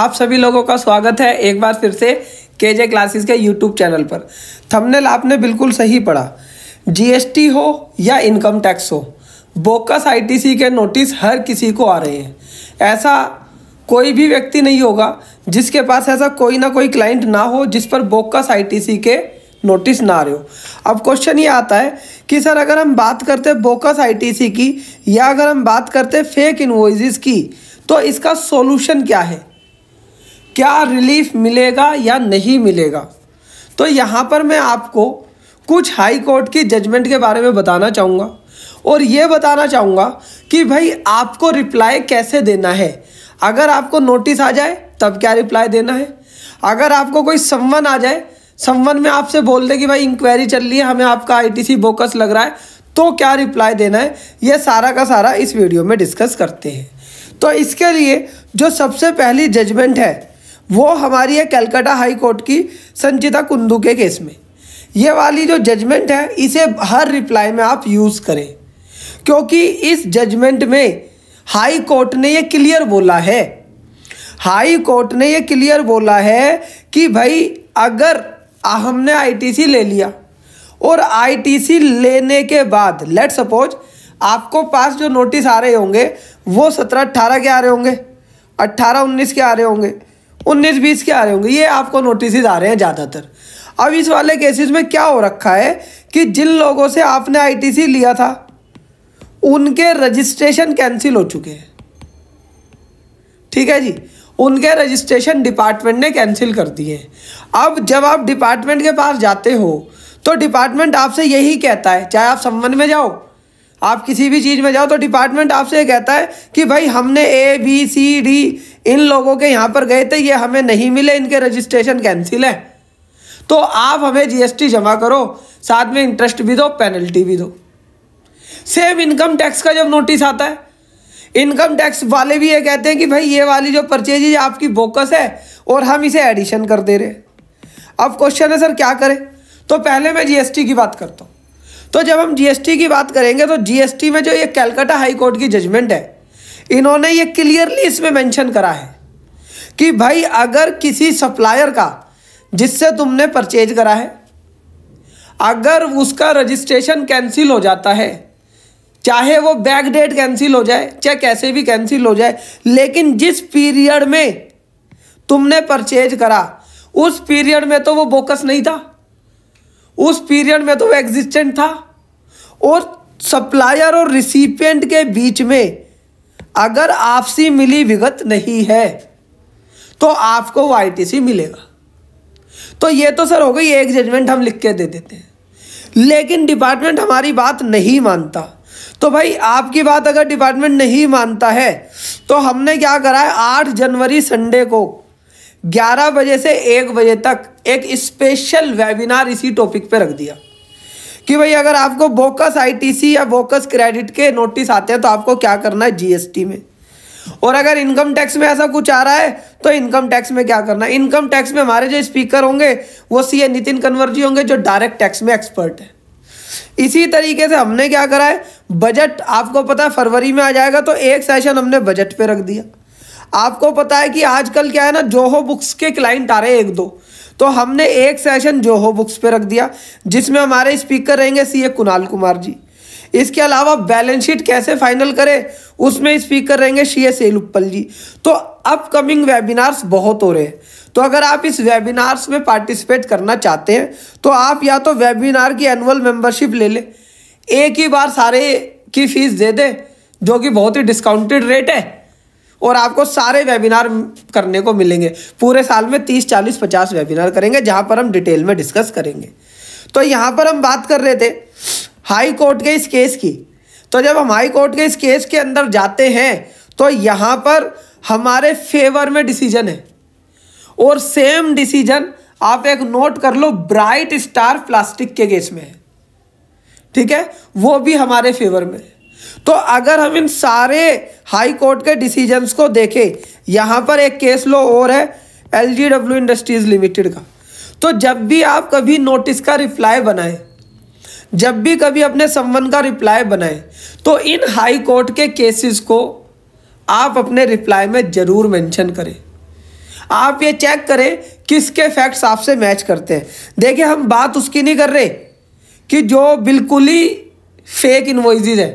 आप सभी लोगों का स्वागत है एक बार फिर से के जे क्लासेस के यूट्यूब चैनल पर थंबनेल आपने बिल्कुल सही पढ़ा जीएसटी हो या इनकम टैक्स हो बोकस आईटीसी के नोटिस हर किसी को आ रहे हैं ऐसा कोई भी व्यक्ति नहीं होगा जिसके पास ऐसा कोई ना कोई क्लाइंट ना हो जिस पर बोकस आईटीसी के नोटिस ना रहे हो अब क्वेश्चन ये आता है कि सर अगर हम बात करते बोकस आईटीसी की या अगर हम बात करते फेक इन्वॉइज़ की तो इसका सॉल्यूशन क्या है क्या रिलीफ मिलेगा या नहीं मिलेगा तो यहाँ पर मैं आपको कुछ हाई कोर्ट की जजमेंट के बारे में बताना चाहूँगा और ये बताना चाहूँगा कि भाई आपको रिप्लाई कैसे देना है अगर आपको नोटिस आ जाए तब क्या रिप्लाई देना है अगर आपको कोई सम्मन आ जाए सम्मन में आपसे बोल दे कि भाई इंक्वायरी चल रही है हमें आपका आईटीसी बोकस लग रहा है तो क्या रिप्लाई देना है ये सारा का सारा इस वीडियो में डिस्कस करते हैं तो इसके लिए जो सबसे पहली जजमेंट है वो हमारी है कैलकाटा हाई कोर्ट की संचिता कुंदू के केस में ये वाली जो जजमेंट है इसे हर रिप्लाई में आप यूज़ करें क्योंकि इस जजमेंट में हाई कोर्ट ने ये क्लियर बोला है हाई कोर्ट ने ये क्लियर बोला है कि भाई अगर हमने आईटीसी ले लिया और आईटीसी लेने के बाद लेट सपोज आपको पास जो नोटिस आ रहे होंगे वो सत्रह अट्ठारह के आ रहे होंगे अट्ठारह उन्नीस के आ रहे होंगे उन्नीस बीस के आ रहे होंगे ये आपको नोटिस आ रहे हैं ज़्यादातर अब इस वाले केसेस में क्या हो रखा है कि जिन लोगों से आपने आईटीसी लिया था उनके रजिस्ट्रेशन कैंसिल हो चुके हैं ठीक है जी उनके रजिस्ट्रेशन डिपार्टमेंट ने कैंसिल कर दिए अब जब आप डिपार्टमेंट के पास जाते हो तो डिपार्टमेंट आपसे यही कहता है चाहे आप संबंध में जाओ आप किसी भी चीज़ में जाओ तो डिपार्टमेंट आपसे ये कहता है कि भाई हमने ए बी सी डी इन लोगों के यहाँ पर गए थे ये हमें नहीं मिले इनके रजिस्ट्रेशन कैंसिल है तो आप हमें जीएसटी जमा करो साथ में इंटरेस्ट भी दो पेनल्टी भी दो सेम इनकम टैक्स का जब नोटिस आता है इनकम टैक्स वाले भी ये कहते हैं कि भाई ये वाली जो परचेज आपकी बोकस है और हम इसे एडिशन कर दे रहे अब क्वेश्चन है सर क्या करें तो पहले मैं जीएसटी की बात करता हूँ तो जब हम जीएसटी की बात करेंगे तो जीएसटी में जो ये कैलकाटा हाई कोर्ट की जजमेंट है इन्होंने ये क्लियरली इसमें मेंशन करा है कि भाई अगर किसी सप्लायर का जिससे तुमने परचेज करा है अगर उसका रजिस्ट्रेशन कैंसिल हो जाता है चाहे वो बैक डेट कैंसिल हो जाए चाहे कैसे भी कैंसिल हो जाए लेकिन जिस पीरियड में तुमने परचेज करा उस पीरियड में तो वो बोकस नहीं था उस पीरियड में तो वो एग्जिस्टेंट था और सप्लायर और रिसिपियंट के बीच में अगर आपसी मिली विगत नहीं है तो आपको वो आईटीसी मिलेगा तो ये तो सर हो गई एक जजमेंट हम लिख के दे देते हैं लेकिन डिपार्टमेंट हमारी बात नहीं मानता तो भाई आपकी बात अगर डिपार्टमेंट नहीं मानता है तो हमने क्या करा है आठ जनवरी संडे को 11 बजे से 1 बजे तक एक स्पेशल वेबिनार इसी टॉपिक पे रख दिया कि भाई अगर आपको बोकस आईटीसी या बोकस क्रेडिट के नोटिस आते हैं तो आपको क्या करना है जीएसटी में और अगर इनकम टैक्स में ऐसा कुछ आ रहा है तो इनकम टैक्स में क्या करना है इनकम टैक्स में हमारे जो स्पीकर होंगे वो सी नितिन कन्वर जी होंगे जो डायरेक्ट टैक्स में एक्सपर्ट है इसी तरीके से हमने क्या करा है बजट आपको पता है फरवरी में आ जाएगा तो एक सेशन हमने बजट पे रख दिया आपको पता है कि आजकल क्या है ना जोहो बुक्स के क्लाइंट आ रहे हैं एक दो तो हमने एक सेशन जोहो बुक्स पे रख दिया जिसमें हमारे स्पीकर रहेंगे सी ए कुणाल कुमार जी इसके अलावा बैलेंस शीट कैसे फाइनल करें उसमें स्पीकर रहेंगे सी ए सेलुप्पल जी तो अपकमिंग वेबिनार्स बहुत हो रहे हैं तो अगर आप इस वेबिनार्स में पार्टिसिपेट करना चाहते हैं तो आप या तो वेबिनार की एनुअल मेंबरशिप ले लें एक ही बार सारे की फीस दे दें जो कि बहुत ही डिस्काउंटेड रेट है और आपको सारे वेबिनार करने को मिलेंगे पूरे साल में तीस चालीस पचास वेबिनार करेंगे जहाँ पर हम डिटेल में डिस्कस करेंगे तो यहाँ पर हम बात कर रहे थे हाई कोर्ट के इस केस की तो जब हम हाई कोर्ट के इस केस के अंदर जाते हैं तो यहाँ पर हमारे फेवर में डिसीजन है और सेम डिसीजन आप एक नोट कर लो ब्राइट स्टार प्लास्टिक के केस में है ठीक है वो भी हमारे फेवर में है तो अगर हम इन सारे हाई कोर्ट के डिसीजंस को देखें यहाँ पर एक केस लो और है L G W industries limited का तो जब भी आप कभी नोटिस का रिप्लाई बनाएं जब भी कभी अपने संबंध का रिप्लाई बनाएं तो इन हाई कोर्ट के केसेस को आप अपने रिप्लाई में ज़रूर मेंशन करें आप ये चेक करें किसके फैक्ट्स आपसे मैच करते हैं देखिए हम बात उसकी नहीं कर रहे कि जो बिल्कुल ही फेक इन्वॉइज हैं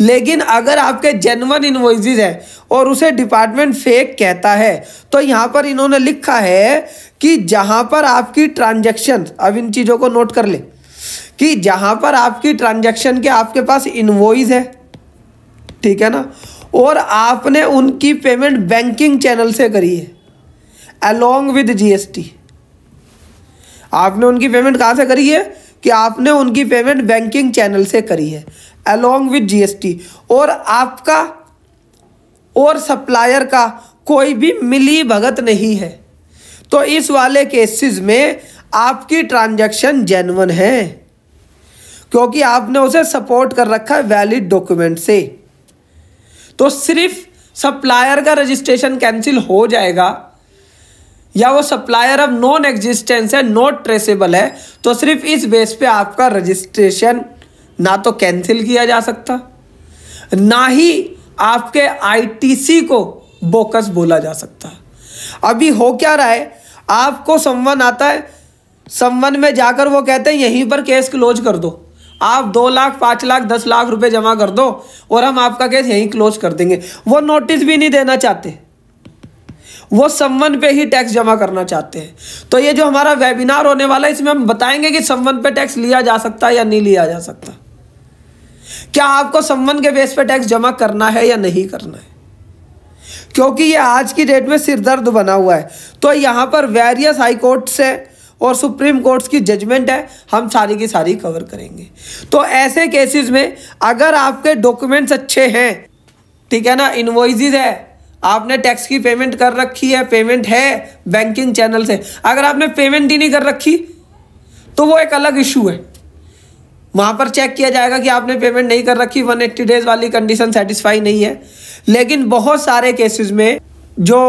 लेकिन अगर आपके जेनवन इन्वॉइज है और उसे डिपार्टमेंट फेक कहता है तो यहाँ पर इन्होंने लिखा है कि जहाँ पर आपकी ट्रांजेक्शन अब इन चीज़ों को नोट कर ले कि जहाँ पर आपकी ट्रांजेक्शन के आपके पास इन्वॉइज है ठीक है ना और आपने उनकी पेमेंट बैंकिंग चैनल से करी है अलोंग विद जीएसटी आपने उनकी पेमेंट कहाँ से करी है कि आपने उनकी पेमेंट बैंकिंग चैनल से करी है अलोंग विद जीएसटी और आपका और सप्लायर का कोई भी मिली भगत नहीं है तो इस वाले केसेस में आपकी ट्रांजैक्शन जेनवन है क्योंकि आपने उसे सपोर्ट कर रखा है वैलिड डॉक्यूमेंट से तो सिर्फ सप्लायर का रजिस्ट्रेशन कैंसिल हो जाएगा या वो सप्लायर अब नॉन एग्जिस्टेंस है नॉट ट्रेसेबल है तो सिर्फ इस बेस पे आपका रजिस्ट्रेशन ना तो कैंसिल किया जा सकता ना ही आपके आईटीसी को बोकस बोला जा सकता अभी हो क्या रहा है आपको संवन आता है संवन में जाकर वो कहते हैं यहीं पर केस क्लोज कर दो आप दो लाख पाँच लाख दस लाख रुपए जमा कर दो और हम आपका केस यहीं क्लोज कर देंगे वो नोटिस भी नहीं देना चाहते वो संवन पे ही टैक्स जमा करना चाहते हैं तो ये जो हमारा वेबिनार होने वाला है इसमें हम बताएंगे कि संवन पे टैक्स लिया जा सकता है या नहीं लिया जा सकता क्या आपको संबंध के बेस पर टैक्स जमा करना है या नहीं करना है क्योंकि ये आज की डेट में सिरदर्द बना हुआ है तो यहाँ पर वेरियस हाई कोर्ट से और सुप्रीम कोर्ट्स की जजमेंट है हम सारी की सारी कवर करेंगे तो ऐसे केसेस में अगर आपके डॉक्यूमेंट्स अच्छे हैं ठीक है ना इन्वॉइज है आपने टैक्स की पेमेंट कर रखी है पेमेंट है बैंकिंग चैनल से अगर आपने पेमेंट ही नहीं कर रखी तो वो एक अलग इशू है वहाँ पर चेक किया जाएगा कि आपने पेमेंट नहीं कर रखी 180 डेज वाली कंडीशन सेटिस्फाई नहीं है लेकिन बहुत सारे केसेस में जो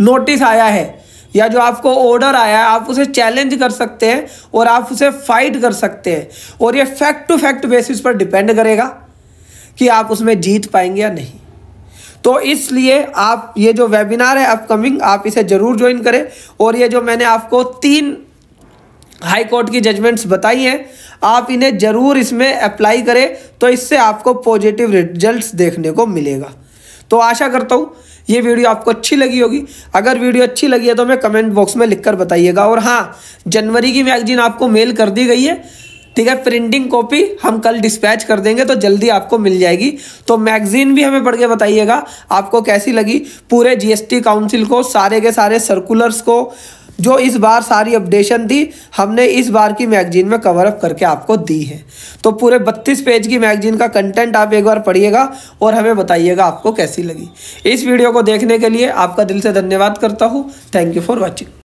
नोटिस आया है या जो आपको ऑर्डर आया है आप उसे चैलेंज कर सकते हैं और आप उसे फाइट कर सकते हैं और ये फैक्ट टू फैक्ट बेसिस पर डिपेंड करेगा कि आप उसमें जीत पाएंगे या नहीं तो इसलिए आप ये जो वेबिनार है अपकमिंग आप इसे ज़रूर ज्वाइन करें और ये जो मैंने आपको तीन हाई कोर्ट की जजमेंट्स बताई हैं आप इन्हें ज़रूर इसमें अप्लाई करें तो इससे आपको पॉजिटिव रिजल्ट्स देखने को मिलेगा तो आशा करता हूँ ये वीडियो आपको अच्छी लगी होगी अगर वीडियो अच्छी लगी है तो हमें कमेंट बॉक्स में लिखकर बताइएगा और हाँ जनवरी की मैगजीन आपको मेल कर दी गई है ठीक है प्रिंटिंग कॉपी हम कल डिस्पैच कर देंगे तो जल्दी आपको मिल जाएगी तो मैगजीन भी हमें पढ़ के बताइएगा आपको कैसी लगी पूरे जीएसटी काउंसिल को सारे के सारे सर्कुलर्स को जो इस बार सारी अपडेशन थी हमने इस बार की मैगजीन में कवर अप करके आपको दी है तो पूरे 32 पेज की मैगजीन का कंटेंट आप एक बार पढ़िएगा और हमें बताइएगा आपको कैसी लगी इस वीडियो को देखने के लिए आपका दिल से धन्यवाद करता हूँ थैंक यू फॉर वॉचिंग